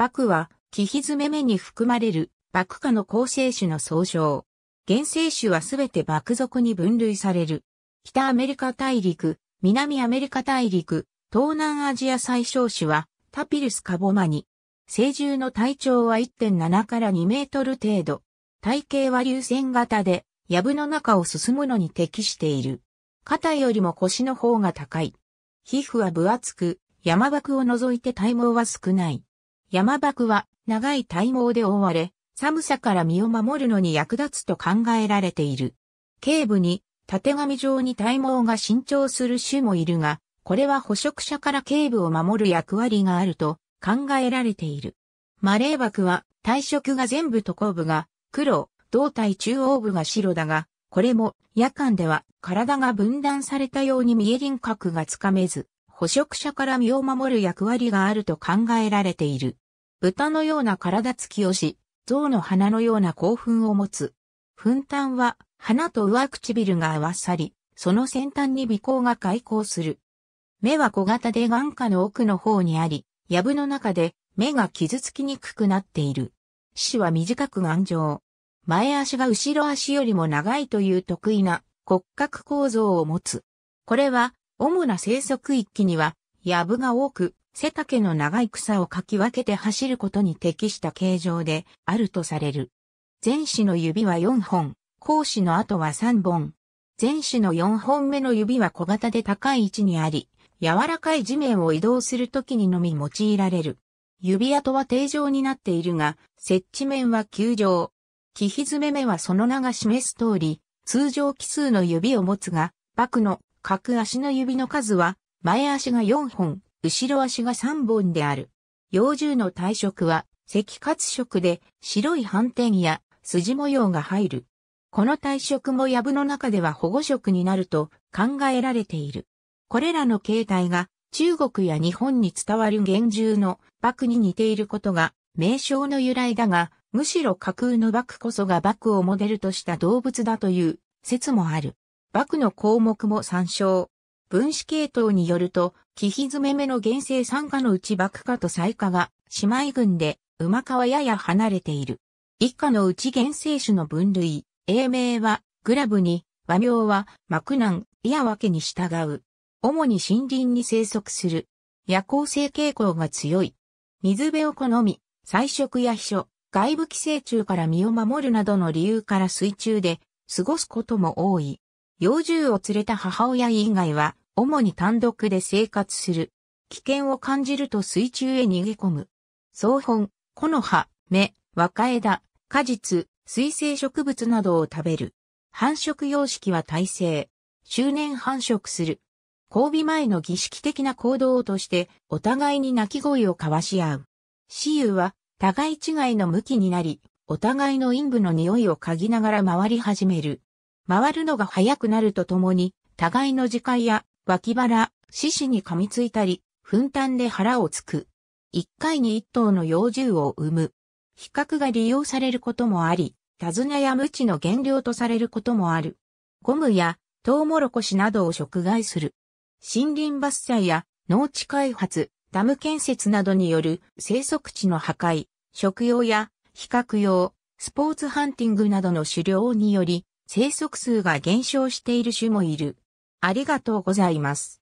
爆は、木ひずめ目に含まれる、爆下の構成種の総称。原生種はすべて爆属に分類される。北アメリカ大陸、南アメリカ大陸、東南アジア最小種は、タピルスカボマニ。成獣の体長は1.7から2メートル程度。体型は流線型で、藪の中を進むのに適している。肩よりも腰の方が高い。皮膚は分厚く、山爆を除いて体毛は少ない。山爆は長い体毛で覆われ、寒さから身を守るのに役立つと考えられている。頸部に縦紙状に体毛が伸長する種もいるが、これは捕食者から頸部を守る役割があると考えられている。マレー爆は体色が全部と後部が黒、胴体中央部が白だが、これも夜間では体が分断されたように見え輪郭がつかめず、捕食者から身を守る役割があると考えられている。豚のような体つきをし、象の鼻のような興奮を持つ。粉炭は、鼻と上唇が合わさり、その先端に鼻孔が開口する。目は小型で眼下の奥の方にあり、ブの中で目が傷つきにくくなっている。死は短く頑丈。前足が後ろ足よりも長いという得意な骨格構造を持つ。これは主な生息域には、ブが多く、背丈の長い草をかき分けて走ることに適した形状であるとされる。前肢の指は4本、後肢の後は3本。前肢の4本目の指は小型で高い位置にあり、柔らかい地面を移動するときにのみ用いられる。指跡は定常になっているが、接地面は球状。木蹄目はその名が示す通り、通常奇数の指を持つが、バクの各足の指の数は、前足が4本、後ろ足が3本である。幼獣の体色は赤褐色で白い斑点や筋模様が入る。この体色も藪の中では保護色になると考えられている。これらの形態が中国や日本に伝わる幻獣の幕に似ていることが名称の由来だが、むしろ架空の幕こそが幕をモデルとした動物だという説もある。幕の項目も参照。分子系統によると、紀ひ詰めの原生産家のうち幕下と最下が姉妹群で馬川やや離れている。一家のうち原生種の分類、英名はグラブに、和名はマクナン、イヤワケに従う。主に森林に生息する。夜行性傾向が強い。水辺を好み、菜食や秘書、外部寄生虫から身を守るなどの理由から水中で過ごすことも多い。幼獣を連れた母親以外は主に単独で生活する。危険を感じると水中へ逃げ込む。草本、木の葉、芽、若枝、果実、水生植物などを食べる。繁殖様式は耐性。周年繁殖する。交尾前の儀式的な行動として、お互いに鳴き声を交わし合う。雌雄は、互い違いの向きになり、お互いの陰部の匂いを嗅ぎながら回り始める。回るのが早くなるとともに、互いの時間や脇腹、獅子に噛みついたり、噴炭で腹をつく。一回に一頭の幼獣を生む。比較が利用されることもあり、手綱や無知の原料とされることもある。ゴムやトウモロコシなどを食害する。森林伐採や農地開発、ダム建設などによる生息地の破壊、食用や比較用、スポーツハンティングなどの狩猟により、生息数が減少している種もいる。ありがとうございます。